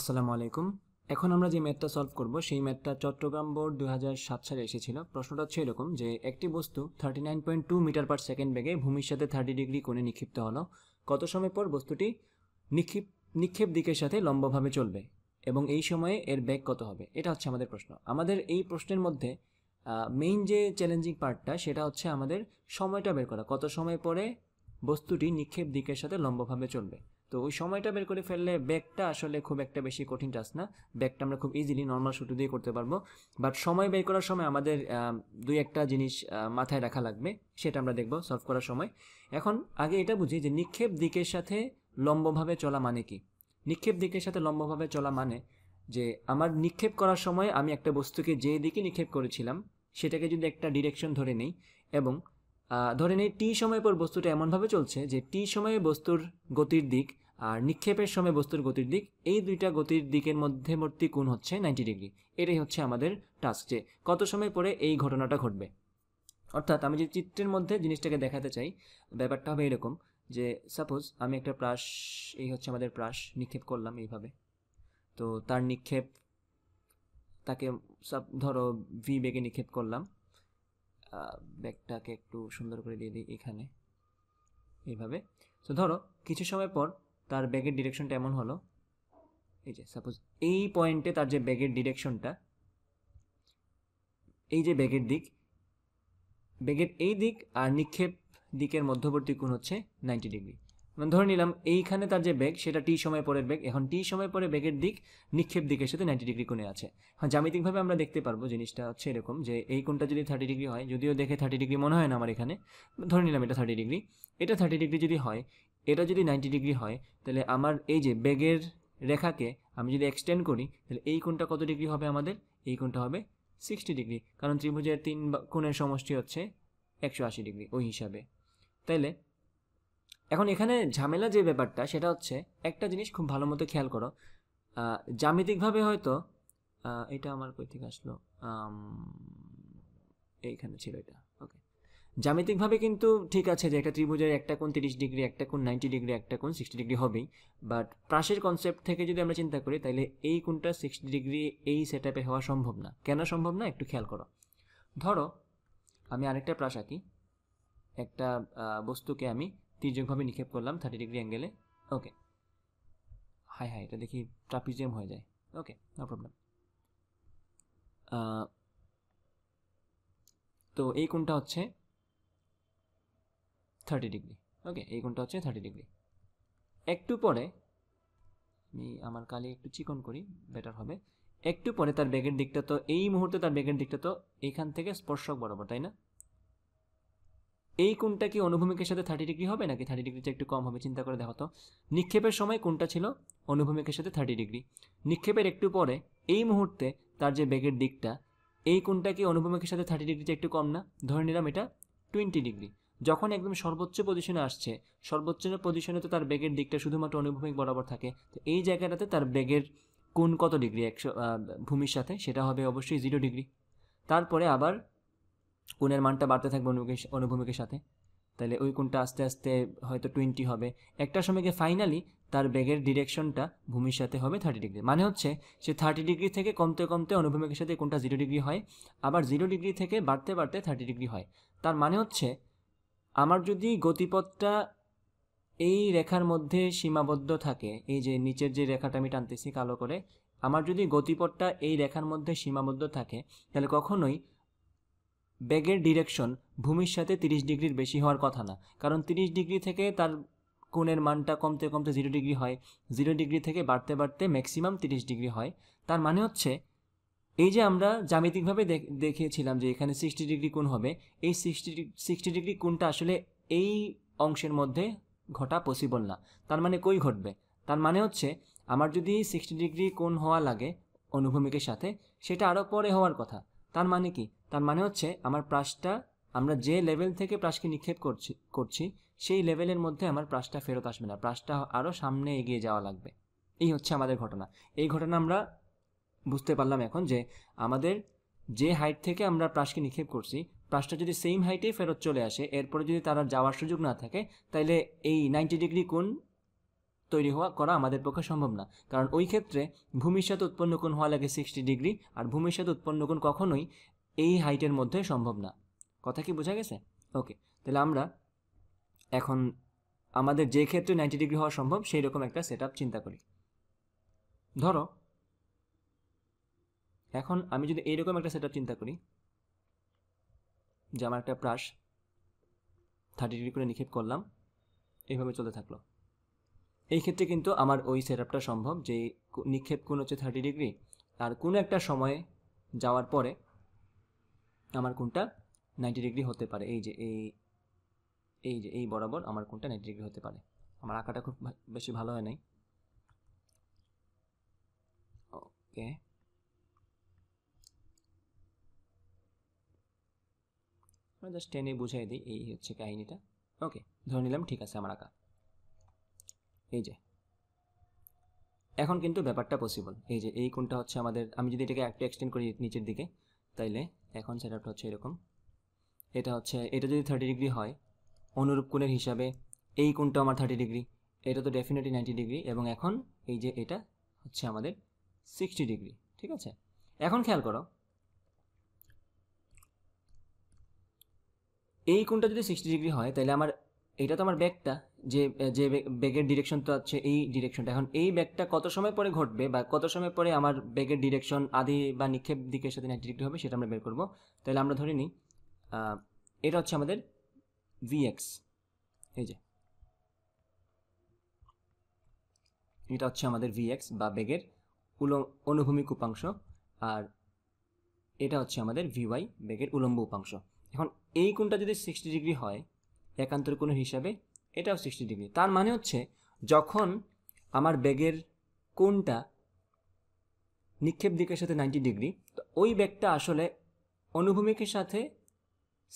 আসসালামু আলাইকুম এখন আমরা যে ম্যাথটা সলভ করব সেই ম্যাথটা চট্টগ্রাম বোর্ড দু সাত সালে এসেছিল প্রশ্নটা হচ্ছে এরকম যে একটি বস্তু thirty nine point two metre per second বেগে ভূমির সাথে থার্টি ডিগ্রি কোণে নিক্ষিপ্ত হলো কত সময় পর বস্তুটি নিক্ষিপ নিক্ষেপ দিকের সাথে লম্বভাবে চলবে এবং এই সময়ে এর বেগ কত হবে এটা হচ্ছে আমাদের প্রশ্ন আমাদের এই প্রশ্নের মধ্যে মেইন যে চ্যালেঞ্জিং পার্টটা সেটা হচ্ছে আমাদের সময়টা বের করা কত সময় পরে বস্তুটি নিক্ষেপ দিকের সাথে লম্বভাবে চলবে তো ওই সময়টা বের করে ফেললে ব্যাকটা আসলে খুব একটা বেশি কঠিন টাস না ব্যাকটা আমরা খুব ইজিলি নর্মাল শুটু দিয়ে করতে পারবো বাট সময় বের করার সময় আমাদের দুই একটা জিনিস মাথায় রাখা লাগবে সেটা আমরা দেখব সলভ করার সময় এখন আগে এটা বুঝি যে নিক্ষেপ দিকের সাথে লম্বভাবে চলা মানে কি নিক্ষেপ দিকের সাথে লম্বভাবে চলা মানে যে আমার নিক্ষেপ করার সময় আমি একটা বস্তুকে যে দিকে নিক্ষেপ করেছিলাম সেটাকে যদি একটা ডিরেকশন ধরে নেই এবং ধরে নেই টি সময় পর বস্তুটা এমনভাবে চলছে যে টি সময়ে বস্তুর গতির দিক আর নিক্ষেপের সময় বস্তুর গতির দিক এই দুইটা গতির দিকের মধ্যবর্তী কোণ হচ্ছে নাইনটি ডিগ্রি এটাই হচ্ছে আমাদের টাস্ক যে কত সময় পরে এই ঘটনাটা ঘটবে অর্থাৎ আমি যে চিত্রের মধ্যে জিনিসটাকে দেখাতে চাই ব্যাপারটা হবে এরকম যে সাপোজ আমি একটা প্রাশ এই হচ্ছে আমাদের প্রাশ নিক্ষেপ করলাম এইভাবে তো তার নিক্ষেপ তাকে সব ধরো ভি বেগে নিক্ষেপ করলাম ব্যাগটাকে একটু সুন্দর করে দিয়ে দিই এখানে এইভাবে তো ধরো কিছু সময় পর তার ব্যাগের ডিরেকশনটা এমন হলো এই যে সাপোজ এই পয়েন্টে তার যে ব্যাগের ডিরেকশনটা এই যে ব্যাগের দিক ব্যাগের এই দিক আর নিক্ষেপ দিকের মধ্যবর্তী কোণ হচ্ছে নাইনটি ডিগ্রি মানে ধরে নিলাম এইখানে তার যে বেগ সেটা টি সময় পরের বেগ এখন টি সময় পরে বেগের দিক নিক্ষেপ দিকের সাথে নাইনটি ডিগ্রি কোণে আছে হ্যাঁ জামিতিকভাবে আমরা দেখতে পারবো জিনিসটা হচ্ছে এরকম যে এই কোণটা যদি থার্টি ডিগ্রি হয় যদিও দেখে থার্টি ডিগ্রি মনে হয় না আমার এখানে ধরে নিলাম এটা থার্টি ডিগ্রি এটা থার্টি ডিগ্রি যদি হয় এটা যদি নাইনটি ডিগ্রি হয় তাহলে আমার এই যে বেগের রেখাকে আমি যদি এক্সটেন্ড করি তাহলে এই কোণটা কত ডিগ্রি হবে আমাদের এই কোণটা হবে সিক্সটি ডিগ্রি কারণ ত্রিভুজের তিন কোণের সমষ্টি হচ্ছে একশো আশি ডিগ্রি ওই হিসাবে তাইলে এখন এখানে ঝামেলা যে ব্যাপারটা সেটা হচ্ছে একটা জিনিস খুব ভালো মতো খেয়াল করো জ্যামিতিকভাবে হয়তো এটা আমার কই থেকে আসলো এইখানে ছিল এটা ওকে জ্যামিতিকভাবে কিন্তু ঠিক আছে যে একটা ত্রিভুজের একটা কোন তিরিশ ডিগ্রি একটা কোন নাইনটি ডিগ্রি একটা কোন সিক্সটি ডিগ্রি হবেই বাট প্রাসের কনসেপ্ট থেকে যদি আমরা চিন্তা করি তাহলে এই কোনটা সিক্সটি ডিগ্রি এই সেট আপে হওয়া সম্ভব না কেন সম্ভব না একটু খেয়াল করো ধরো আমি আরেকটা প্রাস আঁকি একটা বস্তুকে আমি তির্যকভাবে নিক্ষেপ করলাম থার্টি ডিগ্রি অ্যাঙ্গেলে ওকে হাই হাই এটা দেখি ট্রাপিজিয়াম হয়ে যায় ওকে নো প্রবলেম তো এই কোনটা হচ্ছে থার্টি ডিগ্রি ওকে এই কোনটা হচ্ছে থার্টি ডিগ্রি একটু পরে আমি আমার কালি একটু চিকন করি বেটার হবে একটু পরে তার বেগের দিকটা তো এই মুহূর্তে তার বেগের দিকটা তো এইখান থেকে স্পর্শক বরাবর তাই না এই কোনটা কি অনুভূমিকের সাথে থার্টি ডিগ্রি হবে নাকি থার্টি ডিগ্রিটা একটু কম হবে চিন্তা করে দেখো তো নিক্ষেপের সময় কোনটা ছিল অনুভূমিকের সাথে থার্টি ডিগ্রি নিক্ষেপের একটু পরে এই মুহূর্তে তার যে বেগের দিকটা এই কোনটা কি অনুভূমিকের সাথে থার্টি ডিগ্রিটা একটু কম না ধরে নিলাম এটা টোয়েন্টি ডিগ্রি যখন একদম সর্বোচ্চ পজিশনে আসছে সর্বোচ্চ পজিশনে তো তার বেগের দিকটা শুধুমাত্র অনুভূমিক বরাবর থাকে তো এই জায়গাটাতে তার বেগের কোন কত ডিগ্রি একশো ভূমির সাথে সেটা হবে অবশ্যই জিরো ডিগ্রি তারপরে আবার কোণের মানটা বাড়তে থাকবে অনুভূমিকের অনুভূমিকের সাথে তাহলে ওই কোণটা আস্তে আস্তে হয়তো টোয়েন্টি হবে একটা সময় গিয়ে ফাইনালি তার বেগের ডিরেকশনটা ভূমির সাথে হবে থার্টি ডিগ্রি মানে হচ্ছে সে থার্টি ডিগ্রি থেকে কমতে কমতে অনুভূমিকের সাথে কোনটা জিরো ডিগ্রি হয় আবার জিরো ডিগ্রি থেকে বাড়তে বাড়তে থার্টি ডিগ্রি হয় তার মানে হচ্ছে আমার যদি গতিপথটা এই রেখার মধ্যে সীমাবদ্ধ থাকে এই যে নিচের যে রেখাটা আমি টানতেছি কালো করে আমার যদি গতিপথটা এই রেখার মধ্যে সীমাবদ্ধ থাকে তাহলে কখনোই ব্যাগের ডিরেকশন ভূমির সাথে তিরিশ ডিগ্রির বেশি হওয়ার কথা না কারণ তিরিশ ডিগ্রি থেকে তার কোণের মানটা কমতে কমতে জিরো ডিগ্রি হয় জিরো ডিগ্রি থেকে বাড়তে বাড়তে ম্যাক্সিমাম তিরিশ ডিগ্রি হয় তার মানে হচ্ছে এই যে আমরা জ্যামিতিকভাবে দেখিয়েছিলাম যে এখানে সিক্সটি ডিগ্রি কোণ হবে এই সিক্সটি সিক্সটি ডিগ্রি কোণটা আসলে এই অংশের মধ্যে ঘটা পসিবল না তার মানে কই ঘটবে তার মানে হচ্ছে আমার যদি সিক্সটি ডিগ্রি কোণ হওয়া লাগে অনুভূমিকের সাথে সেটা আরও পরে হওয়ার কথা তার মানে কি তার মানে হচ্ছে আমার প্রাসটা আমরা যে লেভেল থেকে প্রাসকে নিক্ষেপ করছি করছি সেই লেভেলের মধ্যে আমার প্রাসটা ফেরত আসবে না প্রাসটা আরও সামনে এগিয়ে যাওয়া লাগবে এই হচ্ছে আমাদের ঘটনা এই ঘটনা আমরা বুঝতে পারলাম এখন যে আমাদের যে হাইট থেকে আমরা প্রাসকে নিক্ষেপ করছি প্রাসটা যদি সেম হাইটেই ফেরত চলে আসে এরপরে যদি তারা যাওয়ার সুযোগ না থাকে তাহলে এই নাইনটি ডিগ্রি কোণ তৈরি হওয়া করা আমাদের পক্ষে সম্ভব না কারণ ওই ক্ষেত্রে ভূমির সাথে উৎপন্ন কোণ হওয়া লাগে সিক্সটি ডিগ্রি আর ভূমির সাথে উৎপন্ন কোণ কখনোই এই হাইটের মধ্যে সম্ভব না কথা কি বোঝা গেছে ওকে তাহলে আমরা এখন আমাদের যে ক্ষেত্রে নাইনটি ডিগ্রি হওয়া সম্ভব সেই রকম একটা সেট চিন্তা করি ধরো এখন আমি যদি এইরকম একটা সেট চিন্তা করি যে আমার একটা প্রাস থার্টি ডিগ্রি করে নিক্ষেপ করলাম এইভাবে চলে থাকলো এই ক্ষেত্রে কিন্তু আমার ওই সেট সম্ভব যে নিক্ষেপ কোন হচ্ছে থার্টি ডিগ্রি আর কোনো একটা সময়ে যাওয়ার পরে আমার কোনটা নাইনটি ডিগ্রি হতে পারে এই যে এই এই যে এই বরাবর আমার কোনটা নাইনটি ডিগ্রি হতে পারে আমার আঁকাটা খুব বেশি ভালো হয় নাই ওকে জাস্ট টেনে বুঝাই দিই এই হচ্ছে কাহিনিটা ওকে ধরে নিলাম ঠিক আছে আমার আঁকা এই যে এখন কিন্তু ব্যাপারটা পসিবল এই যে এই কোনটা হচ্ছে আমাদের আমি যদি এটাকে একটু এক্সটেন্ড করি নিচের দিকে তাইলে এখন সেট আপটা হচ্ছে এরকম এটা হচ্ছে এটা যদি থার্টি ডিগ্রি হয় অনুরূপ কোণের হিসাবে এই কোণটা আমার থার্টি ডিগ্রি এটা তো ডেফিনেটলি নাইনটি ডিগ্রি এবং এখন এই যে এটা হচ্ছে আমাদের সিক্সটি ডিগ্রি ঠিক আছে এখন খেয়াল করো এই কোণটা যদি সিক্সটি ডিগ্রি হয় তাহলে আমার এটা তো আমার ব্যাগটা যে যে ব্যাগের ডিরেকশন তো আছে এই ডিরেকশনটা এখন এই ব্যাগটা কত সময় পরে ঘটবে বা কত সময় পরে আমার ব্যাগের ডিরেকশন আদি বা নিক্ষেপ দিকের সাথে ডিরেক্ট হবে সেটা আমরা বের করব তাহলে আমরা ধরে নিই এটা হচ্ছে আমাদের ভিএক্স এই যে এটা হচ্ছে আমাদের ভিএক্স বা ব্যাগের উল অনুভূমিক উপাংশ আর এটা হচ্ছে আমাদের ভিওয়াই ব্যাগের উলম্ব উপাংশ এখন এই কোনটা যদি সিক্সটি ডিগ্রি হয় একান্তর কোনো হিসাবে এটাও সিক্সটি ডিগ্রি তার মানে হচ্ছে যখন আমার ব্যাগের কোনটা নিক্ষেপ দিকের সাথে নাইনটি ডিগ্রি তো ওই ব্যাগটা আসলে অনুভূমিকের সাথে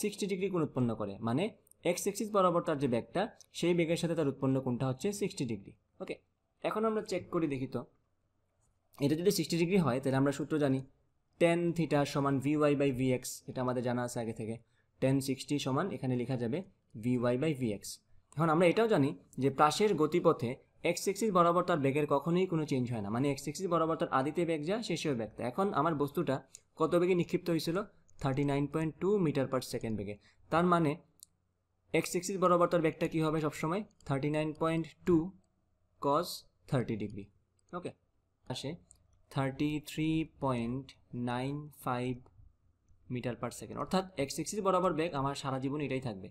সিক্সটি ডিগ্রি কোণ উৎপন্ন করে মানে এক্স এক্সিস বরাবর তার যে ব্যাগটা সেই ব্যাগের সাথে তার উৎপন্ন কোণটা হচ্ছে সিক্সটি ডিগ্রি ওকে এখন আমরা চেক করি দেখি তো এটা যদি সিক্সটি ডিগ্রি হয় তাহলে আমরা সূত্র জানি টেন থিটা সমান V Y by V X এটা আমাদের জানা আছে আগে থেকে টেন সিক্সটি সমান এখানে লেখা যাবে V Y by V X এখন আমরা এটাও জানি যে প্রাসের গতিপথে এক্স এক্সিস বরাবর তার বেগের কখনোই কোনো চেঞ্জ হয় না মানে এক্স এক্সিস বরাবর তার আদিতে বেগ যা শেষেও বেগ এখন আমার বস্তুটা কত বেগে নিক্ষিপ্ত হয়েছিল thirty nine point two metre per second বেগে তার মানে এক্স এক্সিস বরাবর তার বেগটা কী হবে সবসময় thirty nine point two cos thirty degree okay আসে thirty three point nine five metre per second অর্থাৎ এক্স এক্সিস বরাবর বেগ আমার সারা জীবন এটাই থাকবে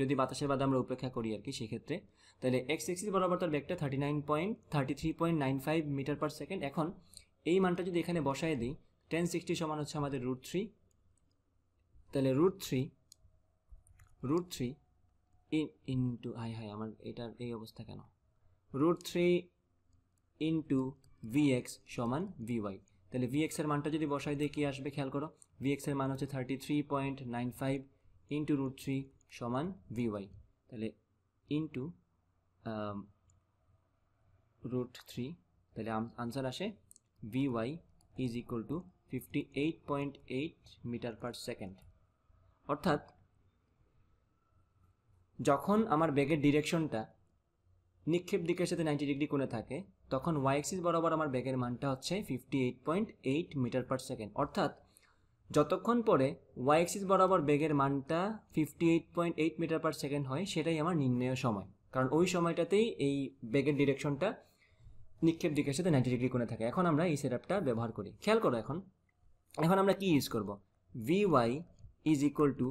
যদি বাতাসের বাধা আমরা উপেক্ষা করি আর কি সেক্ষেত্রে তাহলে এক্স এক্সিস বরাবর তার বেগটা thirty nine point thirty three point nine five metre per second এখন এই মানটা যদি এখানে বসায় দিই টেন সিক্সটি সমান হচ্ছে আমাদের রুট থ্রি তাহলে root three root three in into হাই হাই আমার এটার এই অবস্থা কেন রুট থ্রি ইন্টু ভিএক্স সমান ভিওয়াই তাহলে ভিএক্স এর মানটা যদি বসাই দিয়ে কী আসবে খেয়াল করো ভিএক্স এর মান হচ্ছে thirty three point nine five into root three সমান ভিওয়াই তাহলে ইন্টু রুট থ্রি তাহলে আনসার আসে V Y is equal to fifty eight point eight metre per second অর্থাৎ যখন আমার বেগের ডিরেকশনটা নিক্ষেপ দিকের সাথে নাইনটি ডিগ্রি কোণে থাকে তখন ওয়াই এক্সিস বরাবর আমার বেগের মানটা হচ্ছে fifty eight point eight metre per second অর্থাৎ যতক্ষণ পরে ওয়াই এক্সিস বরাবর বেগের মানটা fifty eight point eight metre per second হয় সেটাই আমার নির্ণয় সময় কারণ ওই সময়টাতেই এই বেগের ডিরেকশনটা নিক্ষেপ দিকের সাথে নাইনটি ডিগ্রি কোণে থাকে এখন আমরা এই সেটআপটা ব্যবহার করি খেয়াল করো এখন এখন আমরা কি ইউজ করব V Y is equal to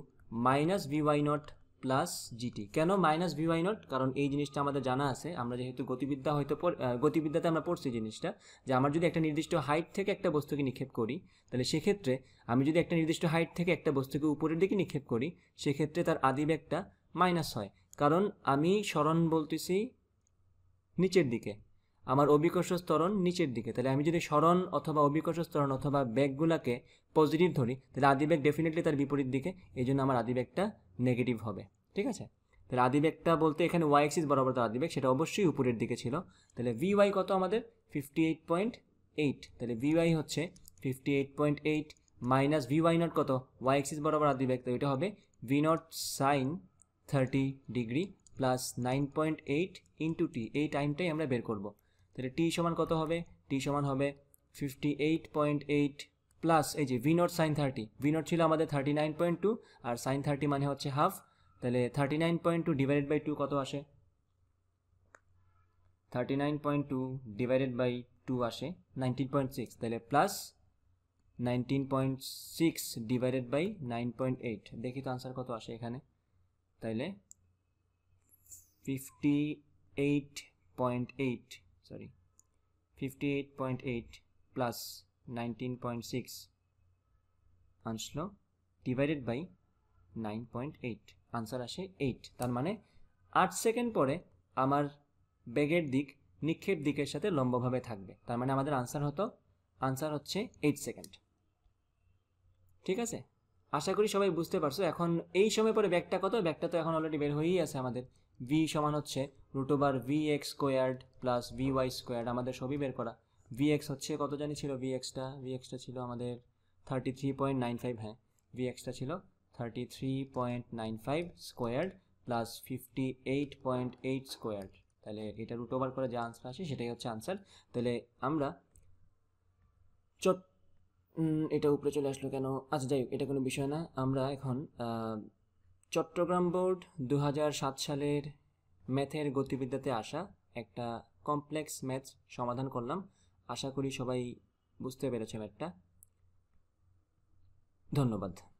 minus V Y not plus G T কেন মাইনাস ভিওয়াই নট কারণ এই জিনিসটা আমাদের জানা আছে আমরা যেহেতু গতিবিদ্যা হয়তো গতিবিদ্যাতে আমরা পড়ছি জিনিসটা যে আমার যদি একটা নির্দিষ্ট হাইট থেকে একটা বস্তুকে নিক্ষেপ করি তাহলে সেক্ষেত্রে আমি যদি একটা নির্দিষ্ট হাইট থেকে একটা বস্তুকে উপরের দিকে নিক্ষেপ করি সেক্ষেত্রে তার আদিবেগটা মাইনাস হয় কারণ আমি স্মরণ বলতেছি নিচের দিকে আমার অভিকর্ষ স্তরণ নিচের দিকে তাহলে আমি যদি স্মরণ অথবা অভিকর্ষ স্তরণ অথবা ব্যাগগুলোকে পজিটিভ ধরি তাহলে আদিবেগ ডেফিনেটলি তার বিপরীত দিকে এই জন্য আমার আদিবেগটা নেগেটিভ হবে ঠিক আছে তাহলে আদিবেগটা বলতে এখানে ওয়াই এক্সিস বরাবর তার আদিবেগ সেটা অবশ্যই উপরের দিকে ছিল তাহলে ভিওয়াই কত আমাদের ফিফটি এইট পয়েন্ট এইট তাহলে ভিওয়াই হচ্ছে fifty eight point eight minus V Y not কত ওয়াই এক্সিস বরাবর আদিবেগ তো এটা হবে V not sine thirty degree plus nine point eight into T এই টাইমটাই আমরা বের করব তাহলে টি সমান কত হবে টি সমান হবে fifty eight point eight plus এই যে ভিনট সাইন থার্টি ভিনট ছিল আমাদের থার্টি নাইন পয়েন্ট টু আর সাইন থার্টি মানে হচ্ছে হাফ তাহলে thirty nine point two divided by two কত আসে thirty nine point two divided by two আসে নাইনটিন পয়েন্ট সিক্স তাহলে plus nineteen point six divided by nine point eight দেখি তো আনসার কত আসে এখানে তাইলে fifty eight point eight sorry fifty eight point eight plus 19.6 আনসলো divided by nine point eight answer আসে এইট তার মানে আট সেকেন্ড পরে আমার বেগের দিক নিক্ষেপ দিকের সাথে লম্বভাবে থাকবে তার মানে আমাদের আনসার হতো আনসার হচ্ছে এইট সেকেন্ড ঠিক আছে আশা করি সবাই বুঝতে পারছো এখন এই সময় পরে ব্যাগটা কত ব্যাগটা তো এখন অলরেডি বের হয়েই আছে আমাদের ভি সমান হচ্ছে root over V X squared plus V Y squared আমাদের সবই বের করা ভিএক্স হচ্ছে কত জানি ছিল ভিএক্সটা ভিএক্সটা ছিল আমাদের thirty three point nine five হ্যাঁ ভিএক্সটা ছিল thirty three point nine five squared plus fifty eight point eight squared তাহলে এটা রুট ওভার করে যে আনসার আছে সেটাই হচ্ছে আনসার তাহলে আমরা চট এটা উপরে চলে আসলো কেন আচ্ছা যাই এটা কোনো বিষয় না আমরা এখন চট্টগ্রাম বোর্ড দু সাত সালের ম্যাথের গতিবিদ্যাতে আসা একটা কমপ্লেক্স ম্যাথ সমাধান করলাম আশা করি সবাই বুঝতে পেরেছেন একটা ধন্যবাদ